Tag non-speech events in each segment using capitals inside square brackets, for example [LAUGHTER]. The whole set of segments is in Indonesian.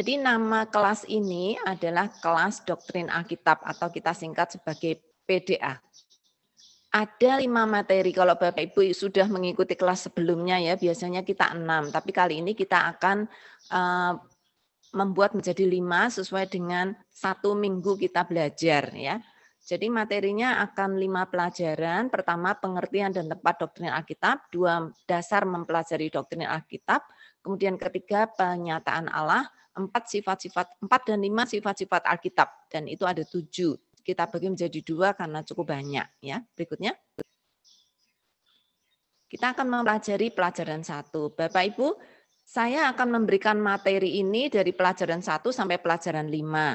Jadi nama kelas ini adalah kelas doktrin Alkitab atau kita singkat sebagai PDA. Ada lima materi kalau Bapak Ibu sudah mengikuti kelas sebelumnya ya biasanya kita enam tapi kali ini kita akan uh, membuat menjadi lima sesuai dengan satu minggu kita belajar ya. Jadi materinya akan lima pelajaran. Pertama pengertian dan tempat doktrin Alkitab. Dua dasar mempelajari doktrin Alkitab. Kemudian ketiga penyataan Allah empat sifat-sifat empat dan lima sifat-sifat Alkitab dan itu ada tujuh. Kita bagi menjadi dua karena cukup banyak ya. Berikutnya. Kita akan mempelajari pelajaran satu. Bapak Ibu, saya akan memberikan materi ini dari pelajaran satu sampai pelajaran lima.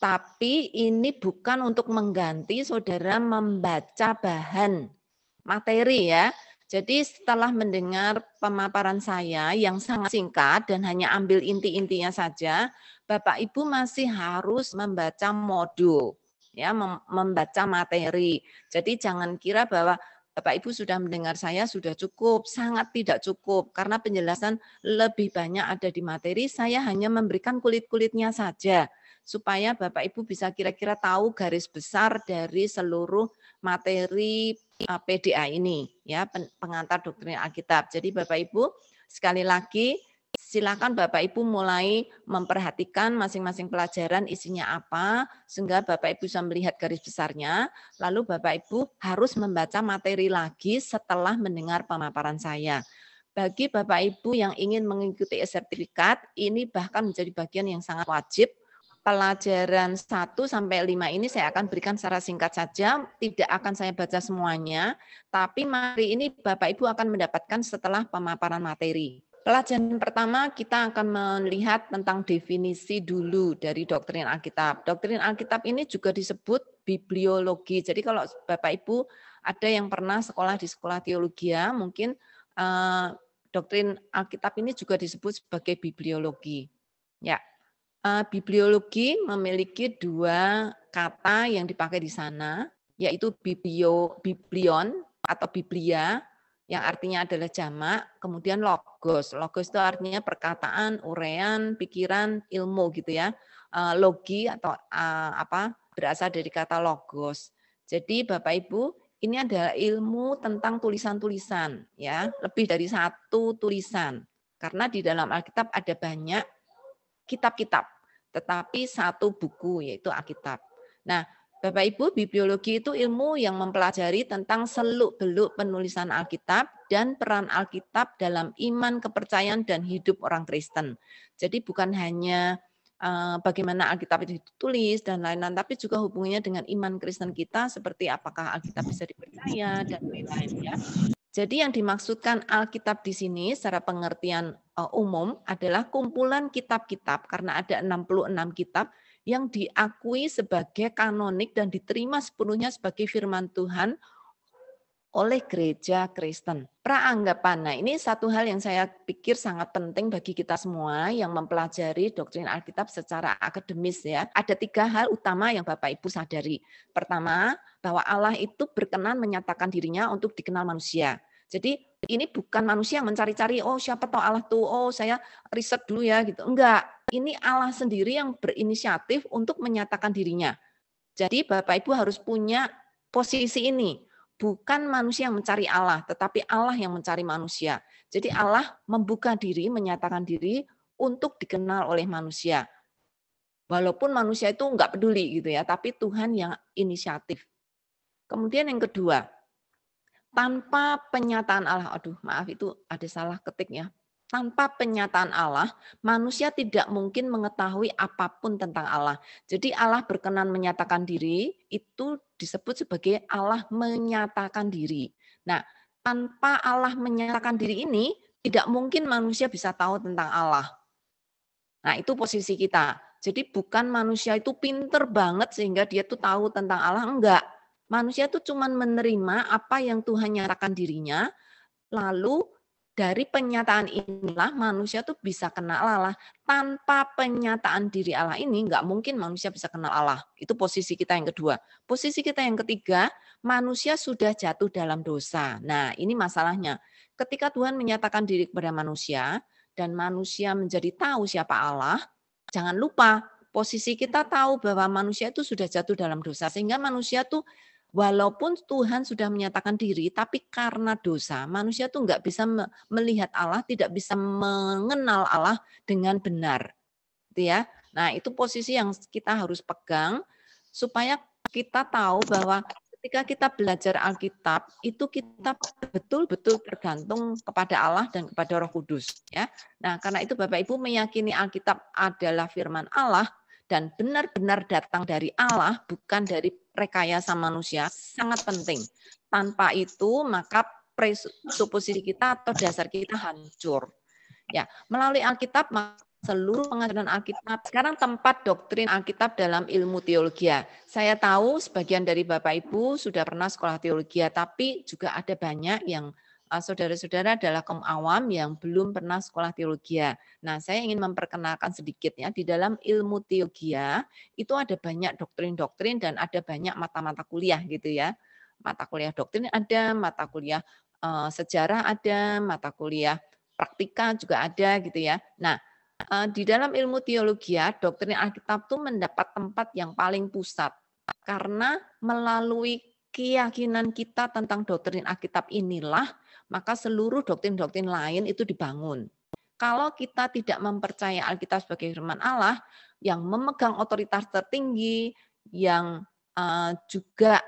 Tapi ini bukan untuk mengganti saudara membaca bahan materi ya. Jadi setelah mendengar pemaparan saya yang sangat singkat dan hanya ambil inti-intinya saja, Bapak Ibu masih harus membaca modul, ya membaca materi. Jadi jangan kira bahwa Bapak Ibu sudah mendengar saya sudah cukup, sangat tidak cukup karena penjelasan lebih banyak ada di materi, saya hanya memberikan kulit-kulitnya saja supaya Bapak Ibu bisa kira-kira tahu garis besar dari seluruh materi eh, PDA ini ya pengantar doktrin Alkitab. Jadi Bapak Ibu sekali lagi silakan Bapak Ibu mulai memperhatikan masing-masing pelajaran isinya apa, sehingga Bapak Ibu bisa melihat garis besarnya. Lalu Bapak Ibu harus membaca materi lagi setelah mendengar pemaparan saya. Bagi Bapak Ibu yang ingin mengikuti sertifikat, ini bahkan menjadi bagian yang sangat wajib. Pelajaran 1 sampai 5 ini saya akan berikan secara singkat saja, tidak akan saya baca semuanya, tapi mari ini Bapak Ibu akan mendapatkan setelah pemaparan materi. Pelajaran pertama kita akan melihat tentang definisi dulu dari doktrin Alkitab. Doktrin Alkitab ini juga disebut bibliologi. Jadi kalau Bapak Ibu ada yang pernah sekolah di sekolah teologi ya, mungkin eh, doktrin Alkitab ini juga disebut sebagai bibliologi. Ya, eh, bibliologi memiliki dua kata yang dipakai di sana, yaitu biblio, biblion atau biblia yang artinya adalah jamak, kemudian logos. Logos itu artinya perkataan, urean, pikiran, ilmu gitu ya. Eh, logi atau eh, apa berasal dari kata logos. Jadi Bapak Ibu, ini adalah ilmu tentang tulisan-tulisan ya, lebih dari satu tulisan. Karena di dalam Alkitab ada banyak kitab-kitab, tetapi satu buku yaitu Alkitab. Nah, Bapak Ibu, bibliologi itu ilmu yang mempelajari tentang seluk-beluk penulisan Alkitab dan peran Alkitab dalam iman, kepercayaan, dan hidup orang Kristen. Jadi bukan hanya eh, bagaimana Alkitab itu ditulis dan lain-lain, tapi juga hubungannya dengan iman Kristen kita, seperti apakah Alkitab bisa dipercaya dan lain-lain ya. Jadi yang dimaksudkan Alkitab di sini secara pengertian eh, umum adalah kumpulan kitab-kitab karena ada 66 kitab yang diakui sebagai kanonik dan diterima sepenuhnya sebagai firman Tuhan oleh gereja Kristen. Peranggapan. nah ini satu hal yang saya pikir sangat penting bagi kita semua yang mempelajari doktrin Alkitab secara akademis ya. Ada tiga hal utama yang Bapak Ibu sadari. Pertama, bahwa Allah itu berkenan menyatakan dirinya untuk dikenal manusia. Jadi ini bukan manusia yang mencari-cari, oh siapa tahu Allah tuh, oh saya riset dulu ya gitu. Enggak, ini Allah sendiri yang berinisiatif untuk menyatakan dirinya. Jadi Bapak Ibu harus punya posisi ini. Bukan manusia yang mencari Allah, tetapi Allah yang mencari manusia. Jadi Allah membuka diri, menyatakan diri untuk dikenal oleh manusia. Walaupun manusia itu enggak peduli gitu ya, tapi Tuhan yang inisiatif. Kemudian yang kedua, tanpa penyataan Allah, aduh maaf itu ada salah ketik ya, tanpa penyataan Allah, manusia tidak mungkin mengetahui apapun tentang Allah. Jadi Allah berkenan menyatakan diri itu disebut sebagai Allah menyatakan diri. Nah, tanpa Allah menyatakan diri ini, tidak mungkin manusia bisa tahu tentang Allah. Nah, itu posisi kita. Jadi bukan manusia itu pinter banget sehingga dia tuh tahu tentang Allah, enggak. Manusia itu cuman menerima apa yang Tuhan nyatakan dirinya, lalu dari penyataan inilah manusia tuh bisa kenal Allah. Tanpa penyataan diri Allah ini nggak mungkin manusia bisa kenal Allah. Itu posisi kita yang kedua. Posisi kita yang ketiga, manusia sudah jatuh dalam dosa. Nah ini masalahnya. Ketika Tuhan menyatakan diri kepada manusia dan manusia menjadi tahu siapa Allah, jangan lupa posisi kita tahu bahwa manusia itu sudah jatuh dalam dosa sehingga manusia tuh walaupun Tuhan sudah menyatakan diri, tapi karena dosa, manusia tuh nggak bisa melihat Allah, tidak bisa mengenal Allah dengan benar. Gitu ya. Nah, itu posisi yang kita harus pegang supaya kita tahu bahwa ketika kita belajar Alkitab itu kita betul-betul tergantung kepada Allah dan kepada Roh Kudus ya. Nah, karena itu Bapak Ibu meyakini Alkitab adalah firman Allah dan benar-benar datang dari Allah bukan dari rekayasa manusia sangat penting. Tanpa itu maka presuposisi kita atau dasar kita hancur. Ya, melalui Alkitab seluruh pengajaran Alkitab. Sekarang tempat doktrin Alkitab dalam ilmu teologi. Saya tahu sebagian dari Bapak Ibu sudah pernah sekolah teologi, tapi juga ada banyak yang Eh, saudara-saudara adalah kaum awam yang belum pernah sekolah teologi. Nah, saya ingin memperkenalkan sedikit ya, di dalam ilmu teologi itu ada banyak doktrin-doktrin dan ada banyak mata-mata kuliah gitu ya. Mata kuliah doktrin ada, mata kuliah eh, sejarah ada, mata kuliah praktika juga ada gitu ya. Nah, eh, di dalam ilmu teologi, doktrin Alkitab itu mendapat tempat yang paling pusat karena melalui keyakinan kita tentang doktrin Alkitab inilah maka seluruh doktrin-doktrin lain itu dibangun. Kalau kita tidak mempercaya Alkitab sebagai firman Allah yang memegang otoritas tertinggi, yang eh, juga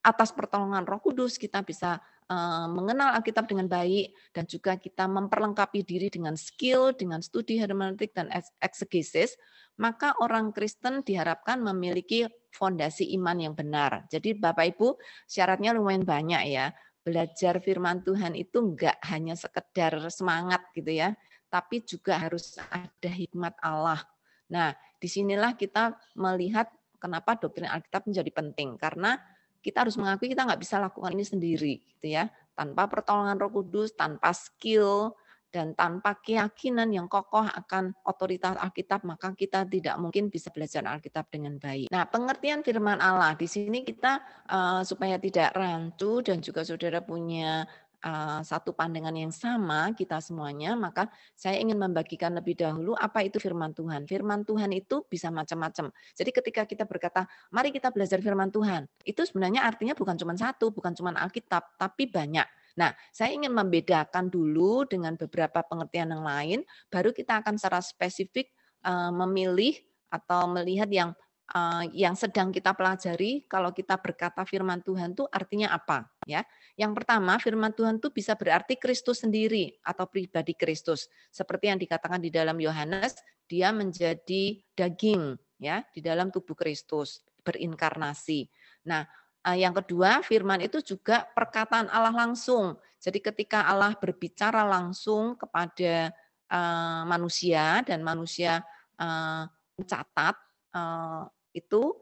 atas pertolongan Roh Kudus kita bisa eh, mengenal Alkitab dengan baik dan juga kita memperlengkapi diri dengan skill, dengan studi hermeneutik dan eksegesis, maka orang Kristen diharapkan memiliki fondasi iman yang benar. Jadi Bapak Ibu, syaratnya lumayan banyak ya belajar firman Tuhan itu enggak hanya sekedar semangat gitu ya, tapi juga harus ada hikmat Allah. Nah, disinilah kita melihat kenapa doktrin Alkitab menjadi penting karena kita harus mengakui kita nggak bisa lakukan ini sendiri gitu ya, tanpa pertolongan Roh Kudus, tanpa skill, dan tanpa keyakinan yang kokoh akan otoritas Alkitab maka kita tidak mungkin bisa belajar Alkitab dengan baik. Nah, pengertian firman Allah di sini kita uh, supaya tidak rancu dan juga saudara punya eh, satu pandangan yang sama kita semuanya, maka saya ingin membagikan lebih dahulu apa itu firman Tuhan. Firman Tuhan itu bisa macam-macam. Jadi ketika kita berkata, "Mari kita belajar firman Tuhan." Itu sebenarnya artinya bukan cuma satu, bukan cuma Alkitab, tapi banyak Nah, saya ingin membedakan dulu dengan beberapa pengertian yang lain, baru kita akan secara spesifik eh, memilih atau melihat yang eh, yang sedang kita pelajari kalau kita berkata firman Tuhan itu artinya apa ya. Yang pertama, firman Tuhan itu bisa berarti Kristus sendiri atau pribadi Kristus. Seperti yang dikatakan di dalam Yohanes, dia menjadi daging ya di dalam tubuh Kristus, berinkarnasi. Nah, Eh, yang kedua, firman itu juga perkataan Allah langsung. Jadi ketika Allah berbicara langsung kepada uh, manusia dan manusia uh, mencatat uh, itu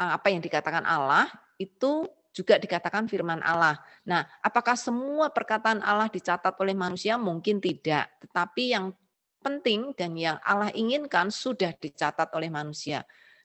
apa yang dikatakan Allah itu juga dikatakan firman Allah. Nah, apakah semua perkataan Allah dicatat oleh manusia? Mungkin tidak. Tetapi yang penting dan yang Allah inginkan sudah dicatat oleh manusia.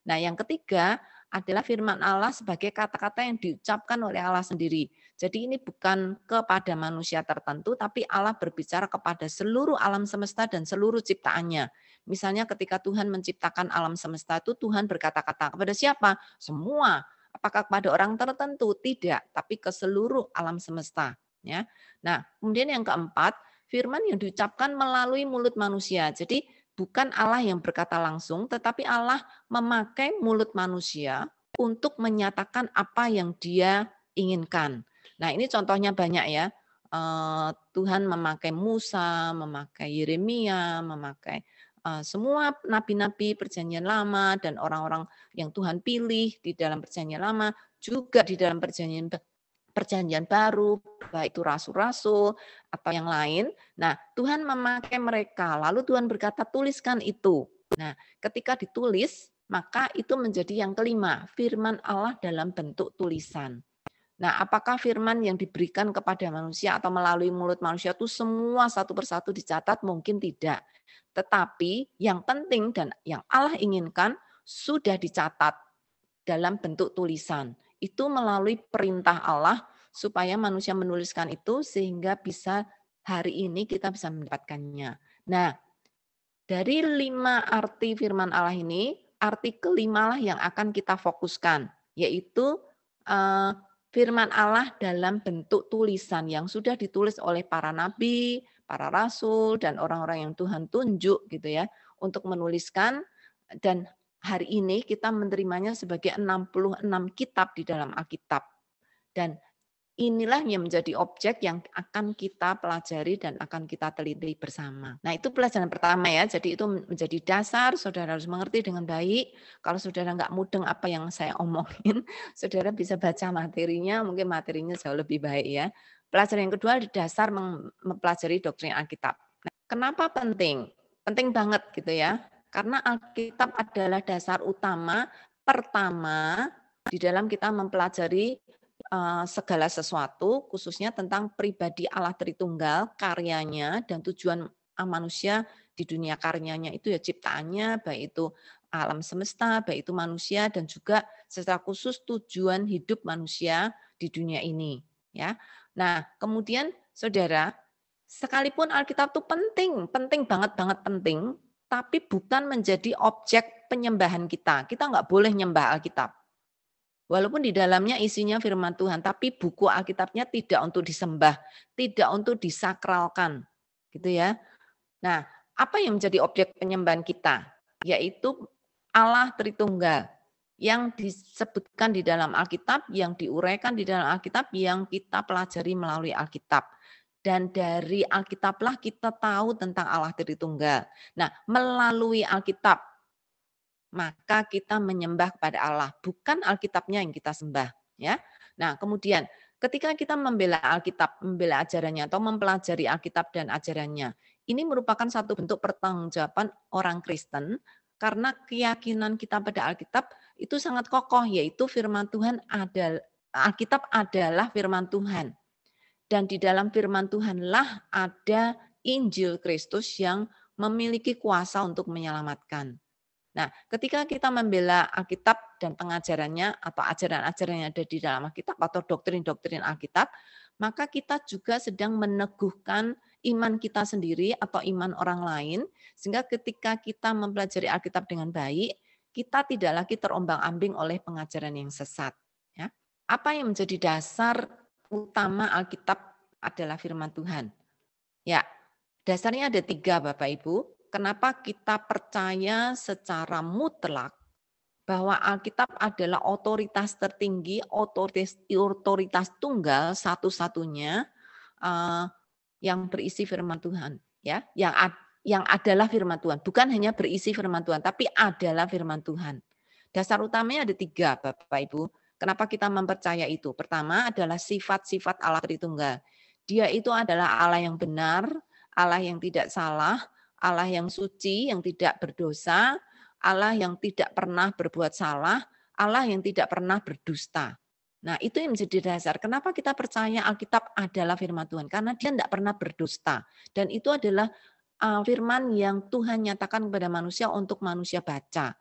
Nah, yang ketiga, adalah firman Allah sebagai kata-kata yang diucapkan oleh Allah sendiri. Jadi ini bukan kepada manusia tertentu, tapi Allah berbicara kepada seluruh alam semesta dan seluruh ciptaannya. Misalnya ketika Tuhan menciptakan alam semesta itu, Tuhan berkata-kata kepada siapa? Semua. Apakah kepada orang tertentu? Tidak, tapi ke seluruh alam semesta. Ya. Nah, kemudian yang keempat, firman yang diucapkan melalui mulut manusia. Jadi bukan Allah yang berkata langsung, tetapi Allah memakai mulut manusia untuk menyatakan apa yang Dia inginkan. Nah, ini contohnya banyak ya. Eh, Tuhan memakai Musa, memakai Yeremia, memakai eh, semua nabi-nabi Perjanjian Lama dan orang-orang yang Tuhan pilih di dalam Perjanjian Lama, juga di dalam Perjanjian perjanjian baru, baik itu rasul-rasul atau yang lain. Nah, Tuhan memakai mereka. Lalu Tuhan berkata, tuliskan itu. Nah, ketika ditulis, maka itu menjadi yang kelima, firman Allah dalam bentuk tulisan. Nah, apakah firman yang diberikan kepada manusia atau melalui mulut manusia itu semua satu persatu dicatat? Mungkin tidak. Tetapi yang penting dan yang Allah inginkan sudah dicatat dalam bentuk tulisan itu melalui perintah Allah supaya manusia menuliskan itu sehingga bisa hari ini kita bisa mendapatkannya. Nah, dari lima arti firman Allah ini, arti kelima lah yang akan kita fokuskan, yaitu eh, firman Allah dalam bentuk tulisan yang sudah ditulis oleh para nabi, para rasul, dan orang-orang yang Tuhan tunjuk gitu ya, untuk menuliskan dan hari ini kita menerimanya sebagai 66 kitab di dalam Alkitab. Dan inilah yang menjadi objek yang akan kita pelajari dan akan kita teliti bersama. Nah, itu pelajaran pertama ya. Jadi itu menjadi dasar, saudara harus mengerti dengan baik. Kalau saudara nggak mudeng apa yang saya omongin, [LAUGHS] saudara bisa baca materinya, mungkin materinya jauh lebih baik ya. Pelajaran yang kedua di dasar mempelajari doktrin Alkitab. Nah, kenapa penting? Penting banget gitu ya. Karena Alkitab adalah dasar utama pertama di dalam kita mempelajari uh, segala sesuatu, khususnya tentang pribadi Allah Tritunggal, karyanya, dan tujuan eh, manusia di dunia karyanya itu ya ciptaannya, baik itu alam semesta, baik itu manusia, dan juga secara khusus tujuan hidup manusia di dunia ini. Ya, nah kemudian saudara, sekalipun Alkitab itu penting, penting banget banget penting, tapi bukan menjadi objek penyembahan kita. Kita nggak boleh nyembah Alkitab. Walaupun di dalamnya isinya firman Tuhan, tapi buku Alkitabnya tidak untuk disembah, tidak untuk disakralkan. Gitu ya. Nah, apa yang menjadi objek penyembahan kita? Yaitu Allah Tritunggal yang disebutkan di dalam Alkitab, yang diuraikan di dalam Alkitab, yang kita pelajari melalui Alkitab dan dari Alkitablah kita tahu tentang Allah Tritunggal. Nah, melalui Alkitab maka kita menyembah kepada Allah, bukan Alkitabnya yang kita sembah, ya. Nah, kemudian ketika kita membela Alkitab, membela ajarannya atau mempelajari Alkitab dan ajarannya, ini merupakan satu bentuk pertanggungjawaban orang Kristen karena keyakinan kita pada Alkitab itu sangat kokoh yaitu firman Tuhan adalah Alkitab adalah firman Tuhan dan di dalam firman Tuhanlah ada Injil Kristus yang memiliki kuasa untuk menyelamatkan. Nah, ketika kita membela Alkitab dan pengajarannya atau ajaran-ajaran yang ada di dalam Alkitab atau doktrin-doktrin Alkitab, maka kita juga sedang meneguhkan iman kita sendiri atau iman orang lain sehingga ketika kita mempelajari Alkitab dengan baik, kita tidak lagi terombang-ambing oleh pengajaran yang sesat, ya. Apa yang menjadi dasar utama Alkitab adalah firman Tuhan. Ya, dasarnya ada tiga Bapak Ibu. Kenapa kita percaya secara mutlak bahwa Alkitab adalah otoritas tertinggi, otoritas, otoritas tunggal satu-satunya uh, yang berisi firman Tuhan, ya, yang ad, yang adalah firman Tuhan, bukan hanya berisi firman Tuhan, tapi adalah firman Tuhan. Dasar utamanya ada tiga, Bapak Ibu. Kenapa kita mempercaya itu? Pertama adalah sifat-sifat Allah Tritunggal. Dia itu adalah Allah yang benar, Allah yang tidak salah, Allah yang suci, yang tidak berdosa, Allah yang tidak pernah berbuat salah, Allah yang tidak pernah berdusta. Nah, itu yang menjadi dasar. Kenapa kita percaya Alkitab adalah firman Tuhan? Karena dia tidak pernah berdusta. Dan itu adalah ah, firman yang Tuhan nyatakan kepada manusia untuk manusia baca.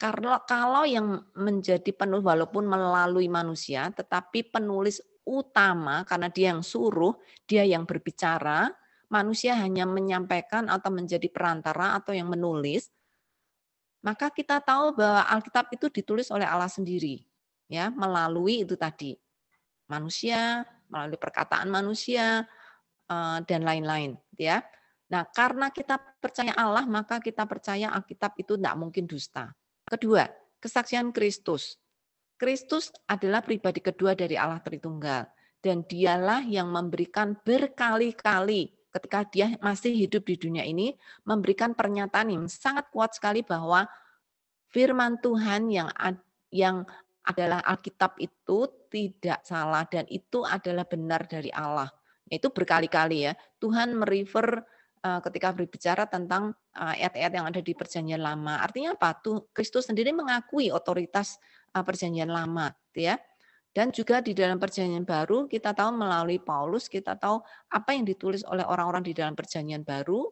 Karena kalau yang menjadi penulis walaupun melalui manusia, tetapi penulis utama karena dia yang suruh, dia yang berbicara, manusia hanya menyampaikan atau menjadi perantara atau yang menulis, maka kita tahu bahwa Alkitab itu ditulis oleh Allah sendiri, ya melalui itu tadi manusia, melalui perkataan manusia eh, dan lain-lain, ya. Nah, karena kita percaya Allah, maka kita percaya Alkitab itu tidak mungkin dusta. Kedua, kesaksian Kristus. Kristus adalah pribadi kedua dari Allah Tritunggal. Dan dialah yang memberikan berkali-kali ketika dia masih hidup di dunia ini, memberikan pernyataan yang sangat kuat sekali bahwa firman Tuhan yang yang adalah Alkitab itu tidak salah dan itu adalah benar dari Allah. Itu berkali-kali ya. Tuhan merefer Eh, ketika berbicara tentang eh, ayat-ayat yang ada di Perjanjian Lama. Artinya apa? tuh Kristus sendiri mengakui otoritas eh, Perjanjian Lama, gitu ya. Dan juga di dalam Perjanjian Baru kita tahu melalui Paulus kita tahu apa yang ditulis oleh orang-orang di dalam Perjanjian Baru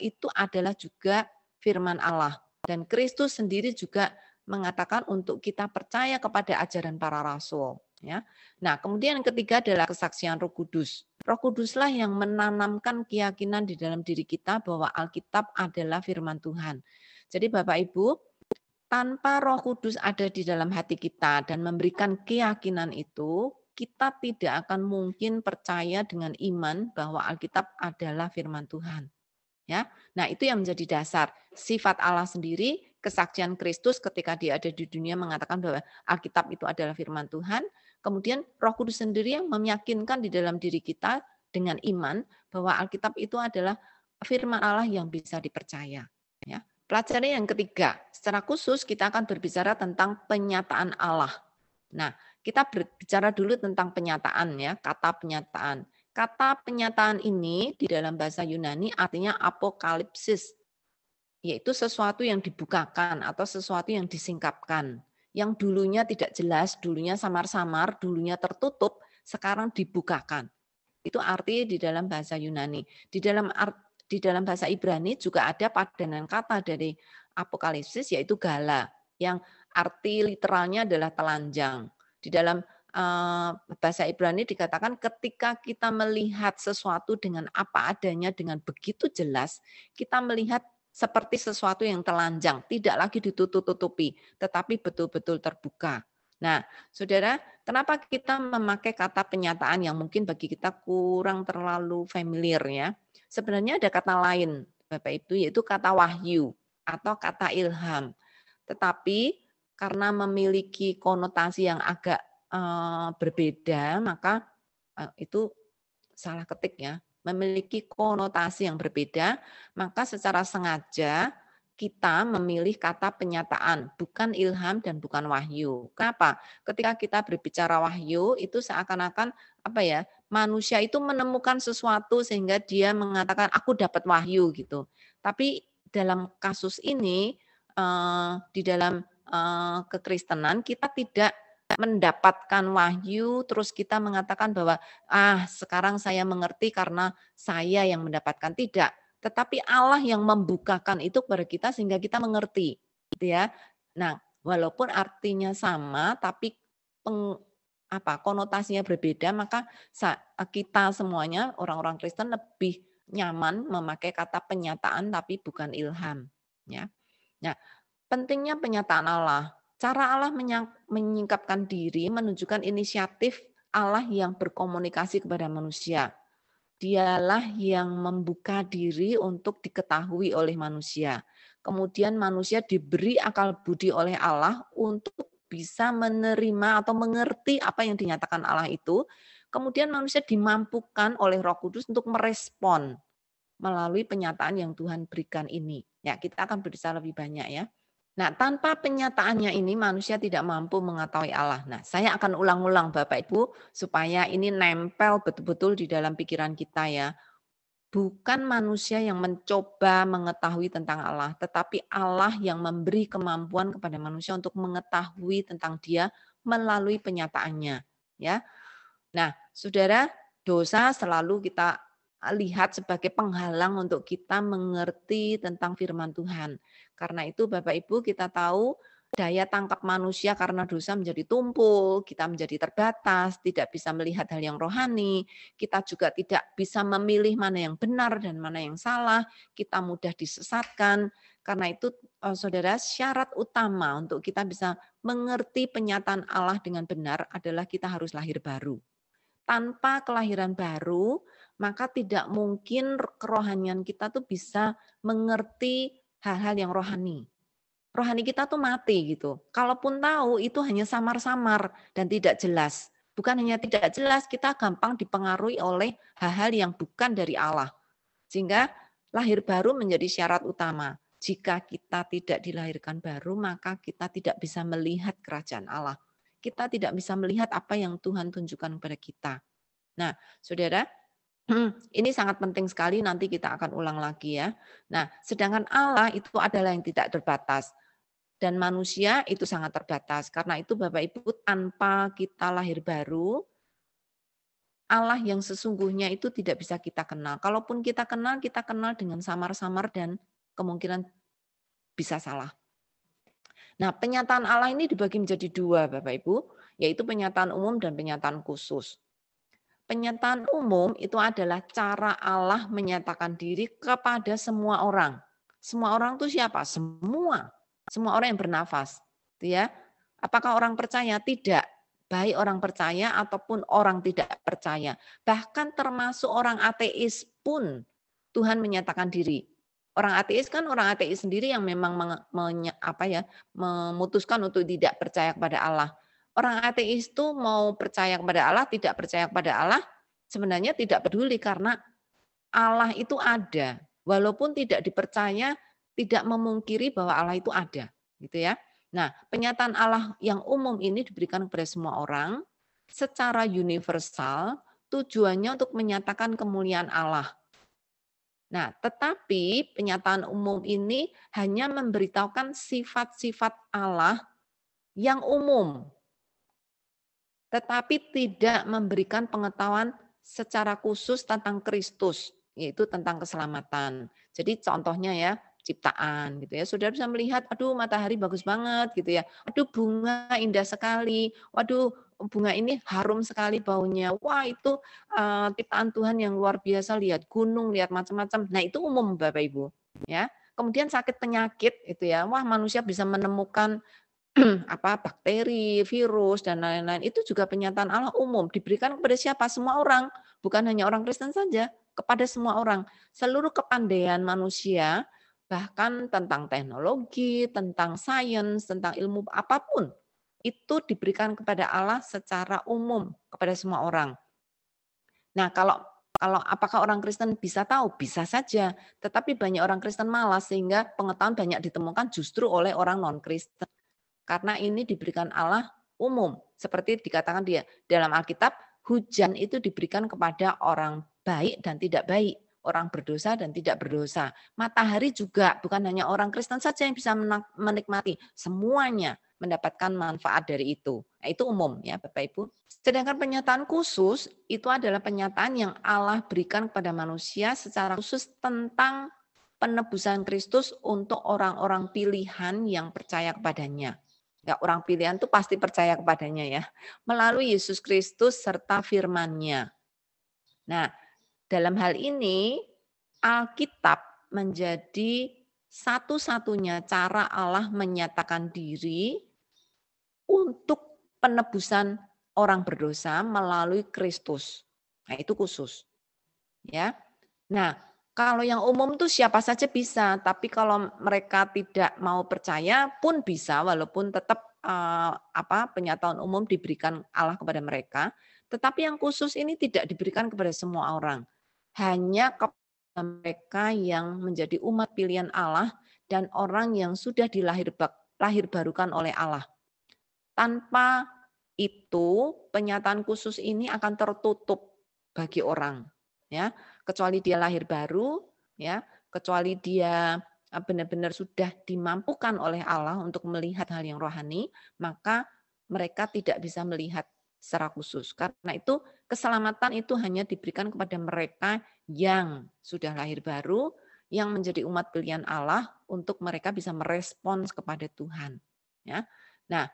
itu adalah juga firman Allah dan Kristus sendiri juga mengatakan untuk kita percaya kepada ajaran para rasul. Ya. Nah, kemudian yang ketiga adalah kesaksian Roh Kudus. Roh Kuduslah yang menanamkan keyakinan di dalam diri kita bahwa Alkitab adalah firman Tuhan. Jadi Bapak Ibu, tanpa Roh Kudus ada di dalam hati kita dan memberikan keyakinan itu, kita tidak akan mungkin percaya dengan iman bahwa Alkitab adalah firman Tuhan. Ya. Nah, itu yang menjadi dasar sifat Allah sendiri, kesaksian Kristus ketika dia ada di dunia mengatakan bahwa Alkitab itu adalah firman Tuhan Kemudian Roh Kudus sendiri yang meyakinkan di dalam diri kita dengan iman bahwa Alkitab itu adalah firman Allah yang bisa dipercaya. Ya. Pelajaran yang ketiga, secara khusus kita akan berbicara tentang penyataan Allah. Nah, kita berbicara dulu tentang penyataan ya, kata penyataan. Kata penyataan ini di dalam bahasa Yunani artinya apokalipsis, yaitu sesuatu yang dibukakan atau sesuatu yang disingkapkan yang dulunya tidak jelas, dulunya samar-samar, dulunya tertutup, sekarang dibukakan. Itu arti di dalam bahasa Yunani. Di dalam art, di dalam bahasa Ibrani juga ada padanan kata dari Apokalipsis yaitu gala yang arti literalnya adalah telanjang. Di dalam uh, bahasa Ibrani dikatakan ketika kita melihat sesuatu dengan apa adanya dengan begitu jelas, kita melihat seperti sesuatu yang telanjang, tidak lagi ditutup-tutupi, tetapi betul-betul terbuka. Nah, saudara, kenapa kita memakai kata penyataan yang mungkin bagi kita kurang terlalu familiar ya? Sebenarnya ada kata lain, Bapak Ibu, yaitu kata wahyu atau kata ilham. Tetapi karena memiliki konotasi yang agak uh, berbeda, maka uh, itu salah ketik ya memiliki konotasi yang berbeda, maka secara sengaja kita memilih kata penyataan, bukan ilham dan bukan wahyu. Kenapa? Ketika kita berbicara wahyu, itu seakan-akan apa ya? Manusia itu menemukan sesuatu sehingga dia mengatakan aku dapat wahyu gitu. Tapi dalam kasus ini eh, di dalam eh, kekristenan kita tidak mendapatkan wahyu terus kita mengatakan bahwa ah sekarang saya mengerti karena saya yang mendapatkan tidak tetapi Allah yang membukakan itu kepada kita sehingga kita mengerti gitu ya nah walaupun artinya sama tapi peng, apa konotasinya berbeda maka kita semuanya orang-orang Kristen lebih nyaman memakai kata penyataan tapi bukan ilham ya nah pentingnya penyataan Allah Cara Allah menyingkapkan diri menunjukkan inisiatif Allah yang berkomunikasi kepada manusia. Dialah yang membuka diri untuk diketahui oleh manusia. Kemudian manusia diberi akal budi oleh Allah untuk bisa menerima atau mengerti apa yang dinyatakan Allah itu. Kemudian manusia dimampukan oleh Roh Kudus untuk merespon melalui penyataan yang Tuhan berikan ini. Ya, kita akan berbicara lebih banyak ya. Nah, tanpa penyataannya ini manusia tidak mampu mengetahui Allah. Nah, saya akan ulang-ulang Bapak Ibu supaya ini nempel betul-betul di dalam pikiran kita ya. Bukan manusia yang mencoba mengetahui tentang Allah, tetapi Allah yang memberi kemampuan kepada manusia untuk mengetahui tentang Dia melalui penyataannya, ya. Nah, Saudara, dosa selalu kita lihat sebagai penghalang untuk kita mengerti tentang firman Tuhan. Karena itu Bapak Ibu kita tahu daya tangkap manusia karena dosa menjadi tumpul, kita menjadi terbatas, tidak bisa melihat hal yang rohani, kita juga tidak bisa memilih mana yang benar dan mana yang salah, kita mudah disesatkan. Karena itu, eh, saudara, syarat utama untuk kita bisa mengerti penyataan Allah dengan benar adalah kita harus lahir baru. Tanpa kelahiran baru, maka tidak mungkin kerohanian kita tuh bisa mengerti hal-hal yang rohani. Rohani kita tuh mati gitu. Kalaupun tahu itu hanya samar-samar dan tidak jelas. Bukan hanya tidak jelas, kita gampang dipengaruhi oleh hal-hal yang bukan dari Allah. Sehingga lahir baru menjadi syarat utama. Jika kita tidak dilahirkan baru, maka kita tidak bisa melihat kerajaan Allah. Kita tidak bisa melihat apa yang Tuhan tunjukkan kepada kita. Nah, saudara, Hmm, ini sangat penting sekali nanti kita akan ulang lagi ya. Nah, sedangkan Allah itu adalah yang tidak terbatas dan manusia itu sangat terbatas. Karena itu Bapak Ibu tanpa kita lahir baru Allah yang sesungguhnya itu tidak bisa kita kenal. Kalaupun kita kenal, kita kenal dengan samar-samar dan kemungkinan bisa salah. Nah, penyataan Allah ini dibagi menjadi dua, Bapak Ibu, yaitu penyataan umum dan penyataan khusus. Penyataan umum itu adalah cara Allah menyatakan diri kepada semua orang. Semua orang itu siapa? Semua. Semua orang yang bernafas. Gitu ya. Apakah orang percaya? Tidak. Baik orang percaya ataupun orang tidak percaya. Bahkan termasuk orang ateis pun Tuhan menyatakan diri. Orang ateis kan orang ateis sendiri yang memang menge, apa ya, memutuskan untuk tidak percaya kepada Allah orang ateis itu mau percaya kepada Allah, tidak percaya kepada Allah, sebenarnya tidak peduli karena Allah itu ada. Walaupun tidak dipercaya, tidak memungkiri bahwa Allah itu ada, gitu ya. Nah, penyataan Allah yang umum ini diberikan kepada semua orang secara universal, tujuannya untuk menyatakan kemuliaan Allah. Nah, tetapi penyataan umum ini hanya memberitahukan sifat-sifat Allah yang umum, tetapi tidak memberikan pengetahuan secara khusus tentang Kristus, yaitu tentang keselamatan. Jadi contohnya ya, ciptaan gitu ya. Saudara bisa melihat, aduh matahari bagus banget gitu ya. Aduh bunga indah sekali. Waduh bunga ini harum sekali baunya. Wah itu uh, ciptaan Tuhan yang luar biasa. Lihat gunung, lihat macam-macam. Nah itu umum Bapak Ibu. Ya. Kemudian sakit penyakit itu ya. Wah manusia bisa menemukan [CLEARS THROAT] apa bakteri, virus dan lain-lain itu juga penyataan Allah umum diberikan kepada siapa semua orang, bukan hanya orang Kristen saja, kepada semua orang. Seluruh kepandaian manusia bahkan tentang teknologi, tentang sains, tentang ilmu apapun itu diberikan kepada Allah secara umum kepada semua orang. Nah, kalau kalau apakah orang Kristen bisa tahu? Bisa saja, tetapi banyak orang Kristen malas sehingga pengetahuan banyak ditemukan justru oleh orang non-Kristen karena ini diberikan Allah umum. Seperti dikatakan dia dalam Alkitab, hujan itu diberikan kepada orang baik dan tidak baik, orang berdosa dan tidak berdosa. Matahari juga bukan hanya orang Kristen saja yang bisa menikmati, semuanya mendapatkan manfaat dari itu. Nah, itu umum ya Bapak Ibu. Sedangkan penyataan khusus itu adalah penyataan yang Allah berikan kepada manusia secara khusus tentang penebusan Kristus untuk orang-orang pilihan yang percaya kepadanya ya orang pilihan tuh pasti percaya kepadanya ya. Melalui Yesus Kristus serta firman-Nya. Nah, dalam hal ini Alkitab menjadi satu-satunya cara Allah menyatakan diri untuk penebusan orang berdosa melalui Kristus. Nah, itu khusus. Ya. Nah, kalau yang umum tuh siapa saja bisa, tapi kalau mereka tidak mau percaya pun bisa, walaupun tetap uh, eh, apa penyataan umum diberikan Allah kepada mereka. Tetapi yang khusus ini tidak diberikan kepada semua orang, hanya kepada mereka yang menjadi umat pilihan Allah dan orang yang sudah dilahir lahir barukan oleh Allah. Tanpa itu penyataan khusus ini akan tertutup bagi orang, ya kecuali dia lahir baru ya kecuali dia eh, benar-benar sudah dimampukan oleh Allah untuk melihat hal yang rohani maka mereka tidak bisa melihat secara khusus karena itu keselamatan itu hanya diberikan kepada mereka yang sudah lahir baru yang menjadi umat pilihan Allah untuk mereka bisa merespons kepada Tuhan ya nah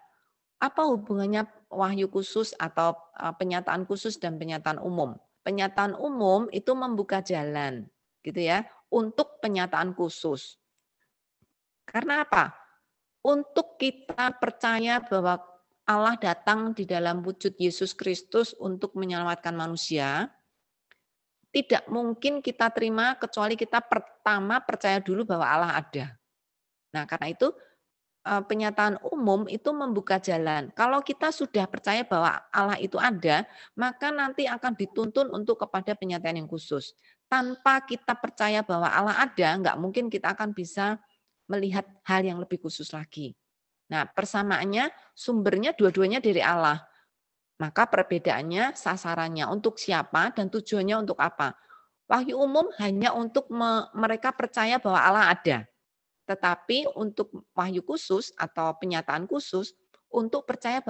apa hubungannya wahyu khusus atau eh, penyataan khusus dan penyataan umum Penyataan umum itu membuka jalan, gitu ya, untuk penyataan khusus. Karena apa? Untuk kita percaya bahwa Allah datang di dalam wujud Yesus Kristus untuk menyelamatkan manusia, tidak mungkin kita terima kecuali kita pertama percaya dulu bahwa Allah ada. Nah, karena itu Eh, penyataan umum itu membuka jalan. Kalau kita sudah percaya bahwa Allah itu ada, maka nanti akan dituntun untuk kepada penyataan yang khusus. Tanpa kita percaya bahwa Allah ada, nggak mungkin kita akan bisa melihat hal yang lebih khusus lagi. Nah, persamaannya sumbernya dua-duanya dari Allah. Maka perbedaannya sasarannya untuk siapa dan tujuannya untuk apa. Wahyu umum hanya untuk mereka percaya bahwa Allah ada tetapi untuk wahyu khusus atau penyataan khusus untuk percaya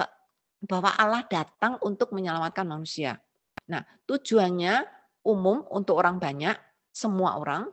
bahwa Allah datang untuk menyelamatkan manusia. Nah, tujuannya umum untuk orang banyak, semua orang,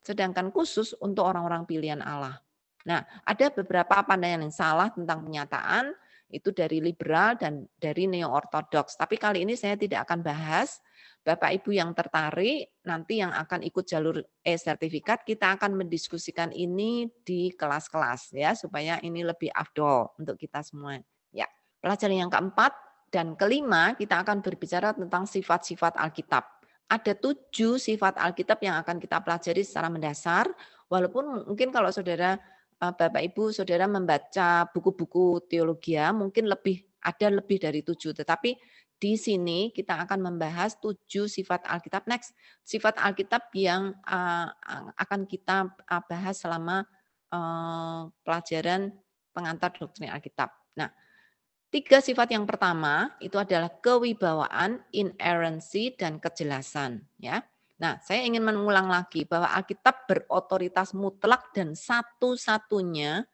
sedangkan khusus untuk orang-orang pilihan Allah. Nah, ada beberapa pandangan yang salah tentang penyataan itu dari liberal dan dari neo-ortodoks. Tapi kali ini saya tidak akan bahas. Bapak Ibu yang tertarik, nanti yang akan ikut jalur e-sertifikat, kita akan mendiskusikan ini di kelas-kelas ya, supaya ini lebih afdol untuk kita semua. Ya, pelajaran yang keempat dan kelima, kita akan berbicara tentang sifat-sifat Alkitab. Ada tujuh sifat Alkitab yang akan kita pelajari secara mendasar, walaupun mungkin kalau saudara Eh, Bapak Ibu Saudara membaca buku-buku ya, mungkin lebih ada lebih dari tujuh, tetapi di sini kita akan membahas tujuh sifat Alkitab. Next, sifat Alkitab yang eh, akan kita eh, bahas selama pelajaran pengantar doktrin Alkitab. Nah, tiga sifat yang pertama itu adalah kewibawaan, inerrancy, dan kejelasan. Ya, Nah, saya ingin mengulang lagi bahwa Alkitab berotoritas mutlak dan satu-satunya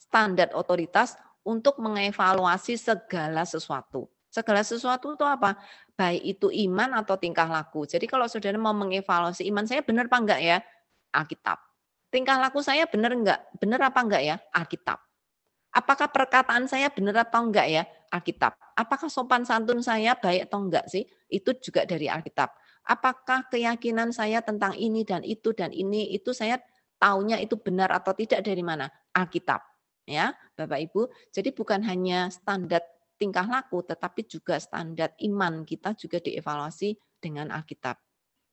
standar otoritas untuk mengevaluasi segala sesuatu. Segala sesuatu itu apa? Baik itu iman atau tingkah laku. Jadi kalau saudara mau mengevaluasi iman saya benar apa enggak ya? Alkitab. Tingkah laku saya benar enggak? Benar apa enggak ya? Alkitab. Apakah perkataan saya benar atau enggak ya? Alkitab. Apakah sopan santun saya baik atau enggak sih? Itu juga dari Alkitab apakah keyakinan saya tentang ini dan itu dan ini itu saya taunya itu benar atau tidak dari mana? Alkitab. Ya, Bapak Ibu. Jadi bukan hanya standar tingkah laku tetapi juga standar iman kita juga dievaluasi dengan Alkitab.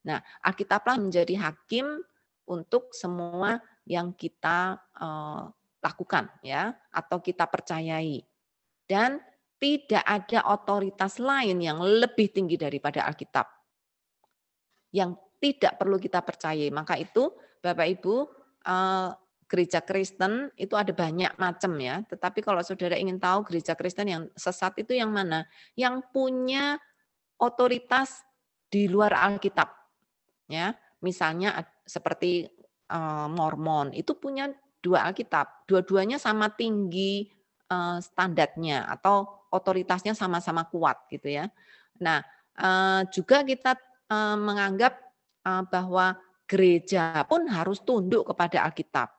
Nah, Alkitablah menjadi hakim untuk semua yang kita uh, lakukan ya atau kita percayai. Dan tidak ada otoritas lain yang lebih tinggi daripada Alkitab yang tidak perlu kita percaya Maka itu Bapak Ibu eh, gereja Kristen itu ada banyak macam ya. Tetapi kalau saudara ingin tahu gereja Kristen yang sesat itu yang mana? Yang punya otoritas di luar Alkitab. Ya, misalnya seperti eh, Mormon itu punya dua Alkitab, dua-duanya sama tinggi eh, standarnya atau otoritasnya sama-sama kuat gitu ya. Nah, juga kita Eh, menganggap eh, bahwa gereja pun harus tunduk kepada Alkitab.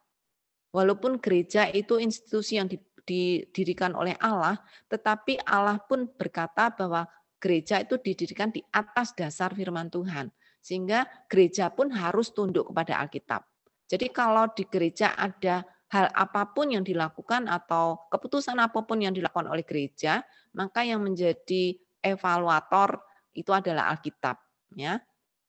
Walaupun gereja itu institusi yang didirikan oleh Allah, tetapi Allah pun berkata bahwa gereja itu didirikan di atas dasar firman Tuhan. Sehingga gereja pun harus tunduk kepada Alkitab. Jadi kalau di gereja ada hal apapun yang dilakukan atau keputusan apapun yang dilakukan oleh gereja, maka yang menjadi evaluator itu adalah Alkitab ya.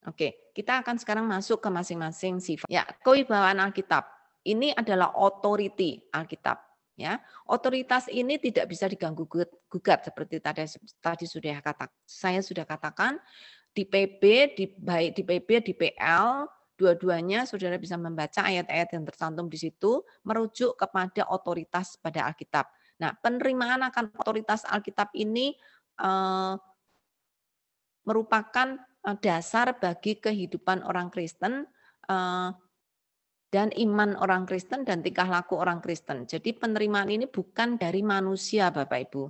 Oke, kita akan sekarang masuk ke masing-masing sifat. Ya, kewibawaan Alkitab. Ini adalah authority Alkitab, ya. Otoritas ini tidak bisa diganggu gugat seperti tadi tadi sudah kata saya sudah katakan di PB di baik di PB di PL dua-duanya saudara bisa membaca ayat-ayat yang tercantum di situ merujuk kepada otoritas pada Alkitab. Nah, penerimaan akan otoritas Alkitab ini eh, merupakan Eh, dasar bagi kehidupan orang Kristen eh, dan iman orang Kristen dan tingkah laku orang Kristen. Jadi penerimaan ini bukan dari manusia Bapak Ibu,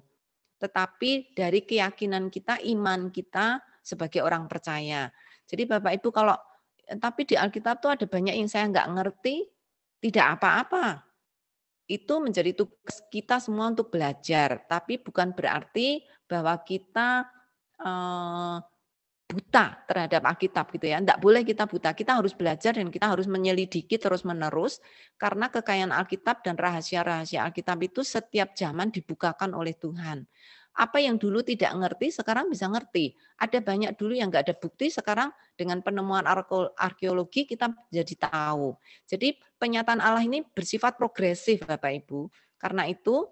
tetapi dari keyakinan kita, iman kita sebagai orang percaya. Jadi Bapak Ibu kalau eh, tapi di Alkitab tuh ada banyak yang saya nggak ngerti, tidak apa-apa. Itu menjadi tugas kita semua untuk belajar, tapi bukan berarti bahwa kita eh, buta terhadap Alkitab gitu ya. Tidak boleh kita buta. Kita harus belajar dan kita harus menyelidiki terus-menerus karena kekayaan Alkitab dan rahasia-rahasia Alkitab itu setiap zaman dibukakan oleh Tuhan. Apa yang dulu tidak ngerti sekarang bisa ngerti. Ada banyak dulu yang nggak ada bukti sekarang dengan penemuan arkeologi kita jadi tahu. Jadi penyataan Allah ini bersifat progresif Bapak Ibu. Karena itu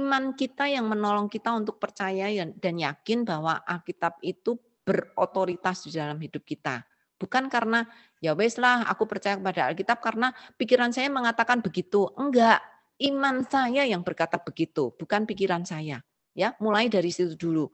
iman kita yang menolong kita untuk percaya dan yakin bahwa Alkitab itu berotoritas di dalam hidup kita. Bukan karena ya wes lah aku percaya kepada Alkitab karena pikiran saya mengatakan begitu. Enggak, iman saya yang berkata begitu, bukan pikiran saya. Ya, mulai dari situ dulu.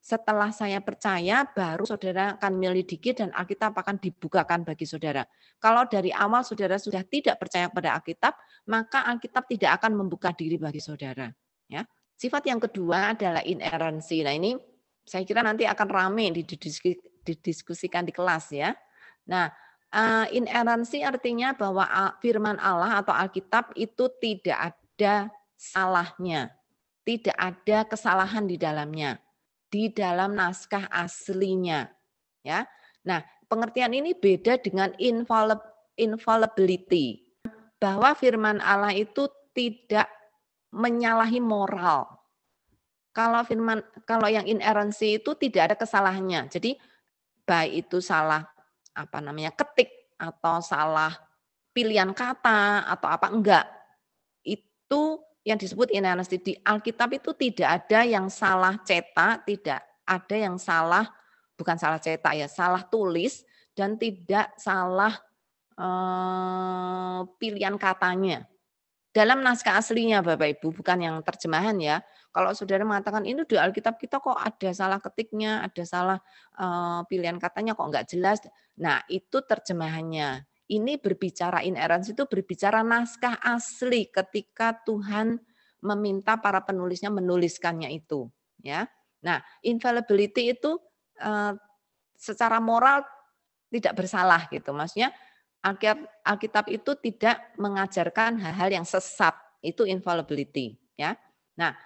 Setelah saya percaya, baru saudara akan menyelidiki dan Alkitab akan dibukakan bagi saudara. Kalau dari awal saudara sudah tidak percaya pada Alkitab, maka Alkitab tidak akan membuka diri bagi saudara. Ya, sifat yang kedua adalah ineransi. Nah ini saya kira nanti akan ramai didiskusikan di kelas ya. Nah, eh, inerransi artinya bahwa firman Allah atau Alkitab itu tidak ada salahnya, tidak ada kesalahan di dalamnya, di dalam naskah aslinya. Ya, nah pengertian ini beda dengan infallibility, bahwa firman Allah itu tidak menyalahi moral, kalau firman kalau yang inerensi itu tidak ada kesalahannya. Jadi baik itu salah apa namanya ketik atau salah pilihan kata atau apa enggak. Itu yang disebut inerensi di Alkitab itu tidak ada yang salah cetak, tidak ada yang salah bukan salah cetak ya, salah tulis dan tidak salah eh, pilihan katanya dalam naskah aslinya Bapak Ibu, bukan yang terjemahan ya. Kalau saudara mengatakan ini di Alkitab kita kok ada salah ketiknya, ada salah uh, pilihan katanya kok enggak jelas. Nah itu terjemahannya. Ini berbicara inerransi itu berbicara naskah asli ketika Tuhan meminta para penulisnya menuliskannya itu. Ya, nah infallibility itu uh, secara moral tidak bersalah gitu, maksudnya Alkitab itu tidak mengajarkan hal-hal yang sesat, itu infallibility, ya. Nah,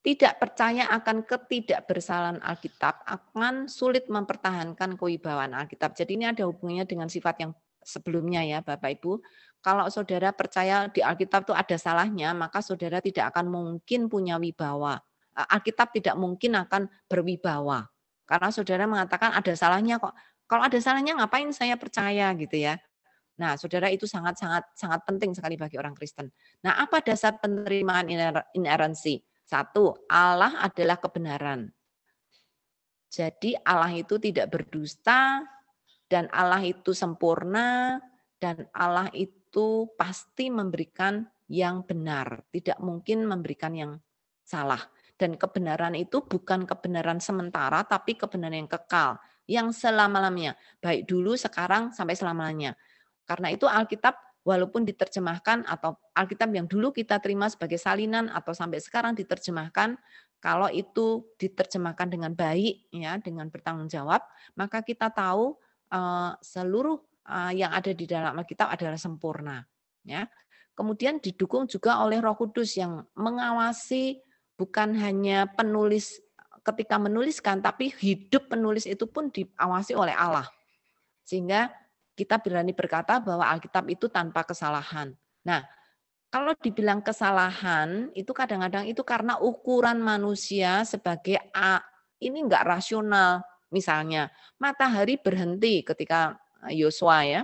tidak percaya akan ketidakbersalahan Alkitab akan sulit mempertahankan kewibawaan Alkitab. Jadi ini ada hubungannya dengan sifat yang sebelumnya ya Bapak Ibu. Kalau saudara percaya di Alkitab itu ada salahnya, maka saudara tidak akan mungkin punya wibawa. Alkitab tidak mungkin akan berwibawa. Karena saudara mengatakan ada salahnya kok, kalau ada salahnya ngapain saya percaya gitu ya. Nah, saudara itu sangat-sangat sangat penting sekali bagi orang Kristen. Nah, apa dasar penerimaan inerensi? Satu, Allah adalah kebenaran. Jadi Allah itu tidak berdusta dan Allah itu sempurna dan Allah itu pasti memberikan yang benar, tidak mungkin memberikan yang salah. Dan kebenaran itu bukan kebenaran sementara tapi kebenaran yang kekal yang selama-lamanya, baik dulu, sekarang, sampai selamanya Karena itu Alkitab walaupun diterjemahkan atau Alkitab yang dulu kita terima sebagai salinan atau sampai sekarang diterjemahkan, kalau itu diterjemahkan dengan baik ya, dengan bertanggung jawab, maka kita tahu eh, seluruh eh, yang ada di dalam Alkitab adalah sempurna ya. Kemudian didukung juga oleh Roh Kudus yang mengawasi bukan hanya penulis ketika menuliskan, tapi hidup penulis itu pun diawasi oleh Allah. Sehingga kita berani berkata bahwa Alkitab itu tanpa kesalahan. Nah, kalau dibilang kesalahan, itu kadang-kadang itu karena ukuran manusia sebagai A, ini enggak rasional. Misalnya, matahari berhenti ketika eh, Yosua ya,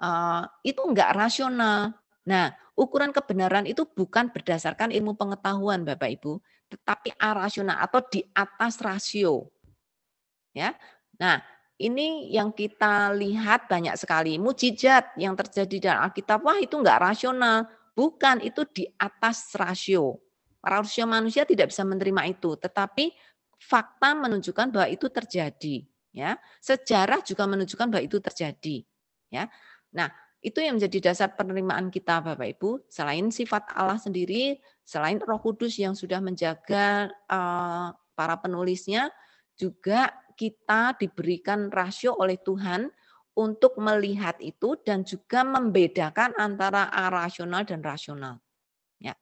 eh, itu enggak rasional. Nah, ukuran kebenaran itu bukan berdasarkan ilmu pengetahuan Bapak Ibu, tetapi arasional atau di atas rasio. Ya. Nah, ini yang kita lihat banyak sekali mujizat yang terjadi dalam Alkitab. Wah, itu enggak rasional. Bukan, itu di atas rasio. Rasio manusia tidak bisa menerima itu, tetapi fakta menunjukkan bahwa itu terjadi, ya. Sejarah juga menunjukkan bahwa itu terjadi, ya. Nah, itu yang menjadi dasar penerimaan kita Bapak Ibu. Selain sifat Allah sendiri, selain Roh Kudus yang sudah menjaga eh, para penulisnya, juga kita diberikan rasio oleh Tuhan untuk melihat itu dan juga membedakan antara rasional dan rasional. Ya.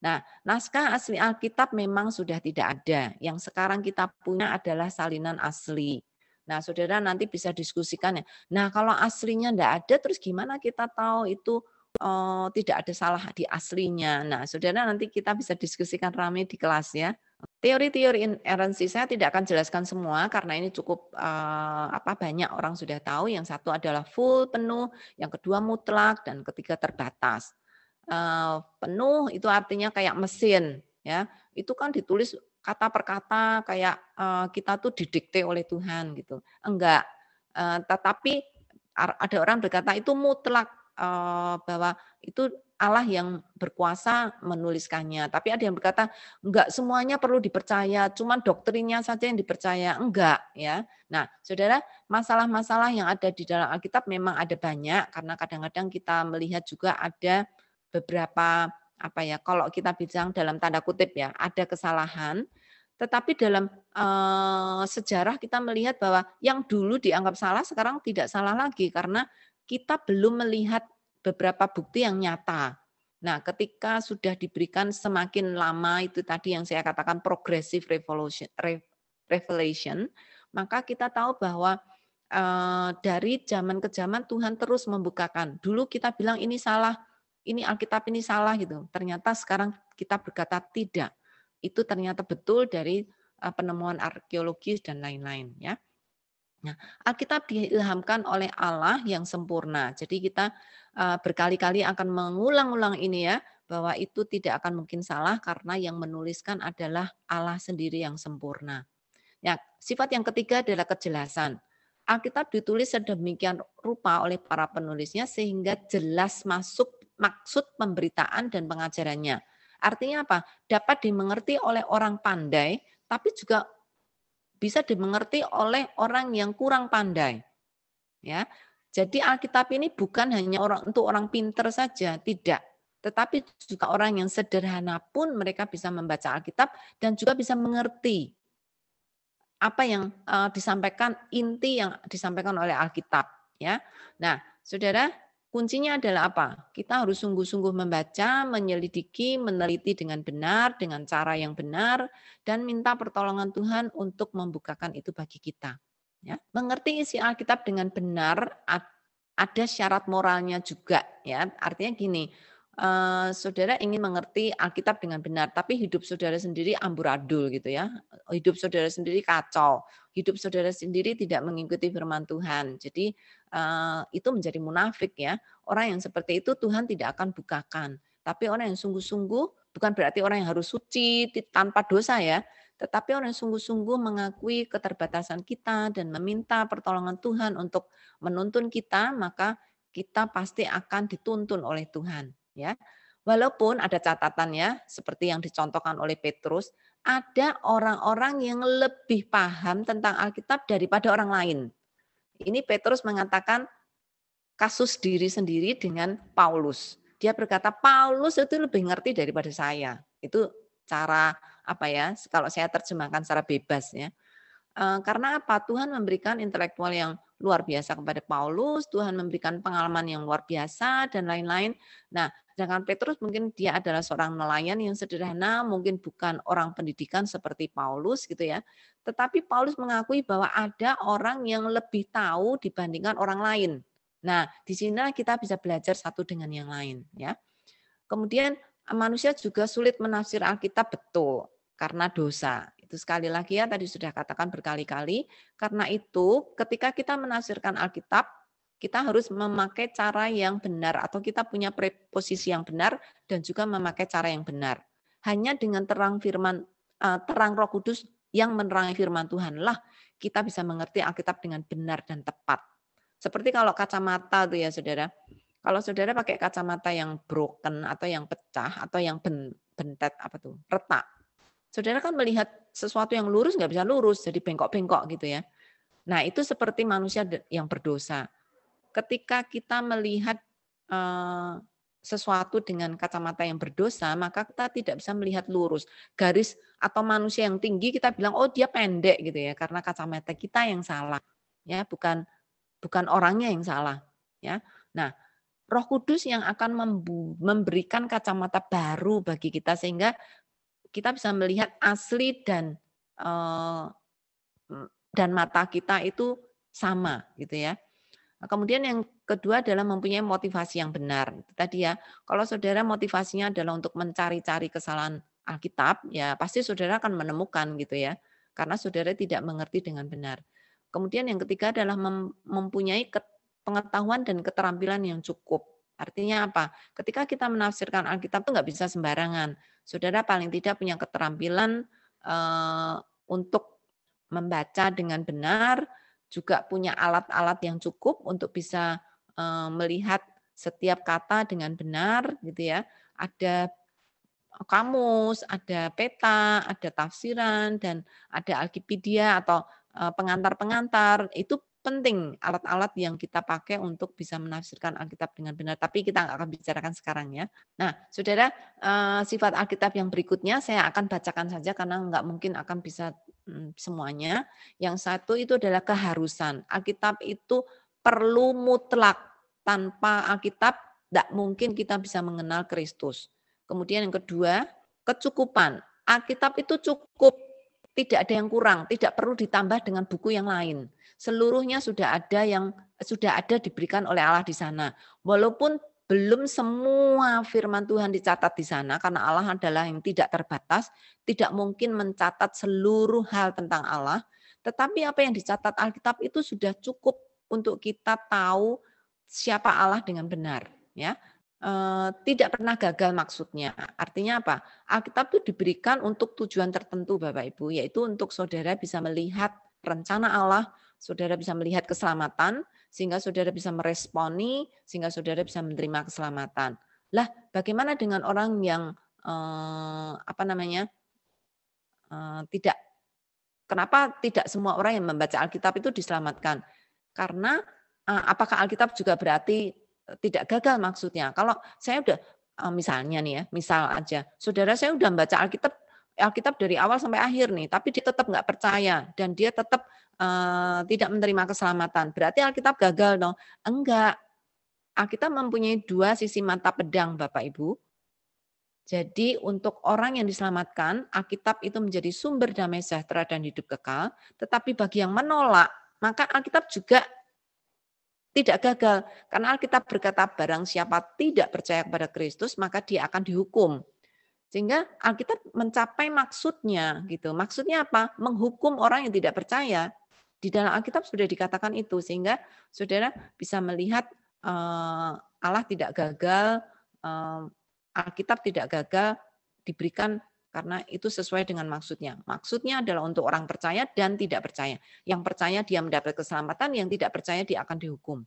Nah, naskah asli Alkitab memang sudah tidak ada. Yang sekarang kita punya adalah salinan asli. Nah, saudara nanti bisa diskusikan ya. Nah, kalau aslinya tidak ada, terus gimana kita tahu itu oh, tidak ada salah di aslinya? Nah, saudara nanti kita bisa diskusikan rame di kelas ya. Teori-teori inerensi saya tidak akan jelaskan semua karena ini cukup uh, apa banyak orang sudah tahu. Yang satu adalah full penuh, yang kedua mutlak, dan ketiga terbatas. Uh, penuh itu artinya kayak mesin ya itu kan ditulis kata per kata kayak uh, kita tuh didikte oleh Tuhan gitu. Enggak. Uh, tetapi ada orang berkata itu mutlak uh, bahwa itu Allah yang berkuasa menuliskannya. Tapi ada yang berkata enggak semuanya perlu dipercaya, cuman doktrinnya saja yang dipercaya. Enggak ya. Nah, Saudara, masalah-masalah yang ada di dalam Alkitab memang ada banyak karena kadang-kadang kita melihat juga ada beberapa apa ya kalau kita bilang dalam tanda kutip ya ada kesalahan tetapi dalam e, sejarah kita melihat bahwa yang dulu dianggap salah sekarang tidak salah lagi karena kita belum melihat beberapa bukti yang nyata. Nah, ketika sudah diberikan semakin lama itu tadi yang saya katakan progressive revolution, revelation, maka kita tahu bahwa eh, dari zaman ke zaman Tuhan terus membukakan. Dulu kita bilang ini salah, ini Alkitab ini salah gitu. Ternyata sekarang kita berkata tidak. Itu ternyata betul dari eh, penemuan arkeologis dan lain-lain ya. Nah, Alkitab diilhamkan oleh Allah yang sempurna. Jadi kita eh, berkali-kali akan mengulang-ulang ini ya bahwa itu tidak akan mungkin salah karena yang menuliskan adalah Allah sendiri yang sempurna. Ya, sifat yang ketiga adalah kejelasan. Alkitab ditulis sedemikian rupa oleh para penulisnya sehingga jelas masuk maksud pemberitaan dan pengajarannya. Artinya apa? Dapat dimengerti oleh orang pandai, tapi juga bisa dimengerti oleh orang yang kurang pandai. Ya. Jadi Alkitab ini bukan hanya orang untuk orang pinter saja, tidak. Tetapi juga orang yang sederhana pun mereka bisa membaca Alkitab dan juga bisa mengerti apa yang eh, disampaikan inti yang disampaikan oleh Alkitab ya. Nah, Saudara, Kuncinya adalah apa? Kita harus sungguh-sungguh membaca, menyelidiki, meneliti dengan benar, dengan cara yang benar, dan minta pertolongan Tuhan untuk membukakan itu bagi kita. Ya. Mengerti isi Alkitab dengan benar ada syarat moralnya juga. ya Artinya gini, eh, saudara ingin mengerti Alkitab dengan benar, tapi hidup saudara sendiri amburadul gitu ya. Hidup saudara sendiri kacau, hidup saudara sendiri tidak mengikuti firman Tuhan. Jadi Eh, itu menjadi munafik ya. Orang yang seperti itu Tuhan tidak akan bukakan. Tapi orang yang sungguh-sungguh bukan berarti orang yang harus suci tanpa dosa ya, tetapi orang yang sungguh-sungguh mengakui keterbatasan kita dan meminta pertolongan Tuhan untuk menuntun kita, maka kita pasti akan dituntun oleh Tuhan ya. Walaupun ada catatannya seperti yang dicontohkan oleh Petrus, ada orang-orang yang lebih paham tentang Alkitab daripada orang lain. Ini Petrus mengatakan kasus diri sendiri dengan Paulus. Dia berkata Paulus itu lebih ngerti daripada saya. Itu cara apa ya? Kalau saya terjemahkan secara bebas ya. Eh, karena apa? Tuhan memberikan intelektual yang luar biasa kepada Paulus, Tuhan memberikan pengalaman yang luar biasa dan lain-lain. Nah, Sedangkan Petrus mungkin dia adalah seorang nelayan yang sederhana, mungkin bukan orang pendidikan seperti Paulus gitu ya. Tetapi Paulus mengakui bahwa ada orang yang lebih tahu dibandingkan orang lain. Nah, di sini kita bisa belajar satu dengan yang lain ya. Kemudian manusia juga sulit menafsir Alkitab betul karena dosa. Itu sekali lagi ya tadi sudah katakan berkali-kali. Karena itu ketika kita menafsirkan Alkitab kita harus memakai cara yang benar atau kita punya preposisi yang benar dan juga memakai cara yang benar. Hanya dengan terang firman eh, terang Roh Kudus yang menerangi firman Tuhanlah kita bisa mengerti Alkitab dengan benar dan tepat. Seperti kalau kacamata tuh ya Saudara. Kalau Saudara pakai kacamata yang broken atau yang pecah atau yang bentet apa tuh, retak. Saudara kan melihat sesuatu yang lurus nggak bisa lurus, jadi bengkok-bengkok gitu ya. Nah, itu seperti manusia yang berdosa ketika kita melihat eh, sesuatu dengan kacamata yang berdosa, maka kita tidak bisa melihat lurus. Garis atau manusia yang tinggi kita bilang oh dia pendek gitu ya karena kacamata kita yang salah. Ya, bukan bukan orangnya yang salah, ya. Nah, Roh Kudus yang akan memberikan kacamata baru bagi kita sehingga kita bisa melihat asli dan eh, dan mata kita itu sama gitu ya. Nah, kemudian yang kedua adalah mempunyai motivasi yang benar. Tadi ya, kalau saudara motivasinya adalah untuk mencari-cari kesalahan Alkitab, ya pasti saudara akan menemukan gitu ya, karena saudara tidak mengerti dengan benar. Kemudian yang ketiga adalah mempunyai pengetahuan dan keterampilan yang cukup. Artinya apa? Ketika kita menafsirkan Alkitab itu nggak bisa sembarangan. Saudara paling tidak punya keterampilan uh, untuk membaca dengan benar, juga punya alat-alat yang cukup untuk bisa eh, melihat setiap kata dengan benar gitu ya. Ada kamus, ada peta, ada tafsiran dan ada Alkipedia atau eh, pengantar-pengantar itu penting alat-alat yang kita pakai untuk bisa menafsirkan Alkitab dengan benar. Tapi kita nggak akan bicarakan sekarang ya. Nah, saudara, eh, sifat Alkitab yang berikutnya saya akan bacakan saja karena nggak mungkin akan bisa mm, semuanya. Yang satu itu adalah keharusan. Alkitab itu perlu mutlak. Tanpa Alkitab tidak mungkin kita bisa mengenal Kristus. Kemudian yang kedua, kecukupan. Alkitab itu cukup, tidak ada yang kurang, tidak perlu ditambah dengan buku yang lain seluruhnya sudah ada yang sudah ada diberikan oleh Allah di sana. Walaupun belum semua firman Tuhan dicatat di sana karena Allah adalah yang tidak terbatas, tidak mungkin mencatat seluruh hal tentang Allah, tetapi apa yang dicatat Alkitab itu sudah cukup untuk kita tahu siapa Allah dengan benar, ya. E, tidak pernah gagal maksudnya. Artinya apa? Alkitab itu diberikan untuk tujuan tertentu Bapak Ibu, yaitu untuk saudara bisa melihat rencana Allah, saudara bisa melihat keselamatan, sehingga saudara bisa meresponi, sehingga saudara bisa menerima keselamatan. Lah, bagaimana dengan orang yang eh, apa namanya eh, tidak? Kenapa tidak semua orang yang membaca Alkitab itu diselamatkan? Karena eh, apakah Alkitab juga berarti tidak gagal maksudnya? Kalau saya udah eh, misalnya nih ya, misal aja, saudara saya udah membaca Alkitab Alkitab dari awal sampai akhir nih, tapi dia tetap nggak percaya dan dia tetap uh, tidak menerima keselamatan. Berarti Alkitab gagal dong? Enggak. Alkitab mempunyai dua sisi mata pedang, Bapak Ibu. Jadi untuk orang yang diselamatkan, Alkitab itu menjadi sumber damai sejahtera dan hidup kekal. Tetapi bagi yang menolak, maka Alkitab juga tidak gagal. Karena Alkitab berkata barang siapa tidak percaya kepada Kristus, maka dia akan dihukum. Sehingga Alkitab mencapai maksudnya gitu. Maksudnya apa? Menghukum orang yang tidak percaya. Di dalam Alkitab sudah dikatakan itu sehingga saudara bisa melihat eh, Allah tidak gagal, eh, Alkitab tidak gagal diberikan karena itu sesuai dengan maksudnya. Maksudnya adalah untuk orang percaya dan tidak percaya. Yang percaya dia mendapat keselamatan, yang tidak percaya dia akan dihukum.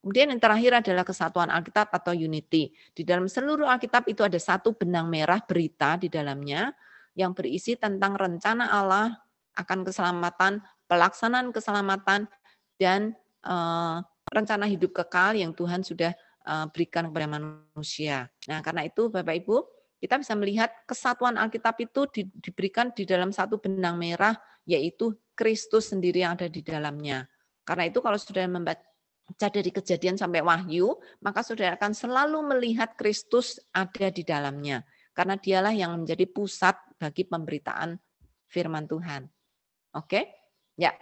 Kemudian yang terakhir adalah kesatuan Alkitab atau unity. Di dalam seluruh Alkitab itu ada satu benang merah berita di dalamnya yang berisi tentang rencana Allah akan keselamatan, pelaksanaan keselamatan dan uh, rencana hidup kekal yang Tuhan sudah uh, berikan kepada manusia. Nah, karena itu Bapak Ibu, kita bisa melihat kesatuan Alkitab itu di, diberikan di dalam satu benang merah yaitu Kristus sendiri yang ada di dalamnya. Karena itu kalau sudah membaca dari kejadian sampai wahyu, maka saudara akan selalu melihat Kristus ada di dalamnya. Karena dialah yang menjadi pusat bagi pemberitaan firman Tuhan. Oke? Ya.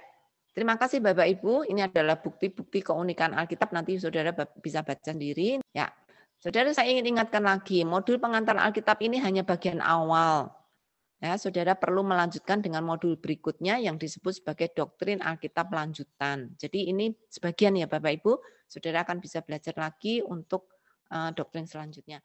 Terima kasih Bapak Ibu. Ini adalah bukti-bukti keunikan Alkitab. Nanti saudara bisa baca sendiri. Ya. Saudara saya ingin ingatkan lagi, modul pengantar Alkitab ini hanya bagian awal Ya, saudara perlu melanjutkan dengan modul berikutnya yang disebut sebagai doktrin Alkitab lanjutan. Jadi ini sebagian ya Bapak Ibu, saudara akan bisa belajar lagi untuk eh, doktrin selanjutnya.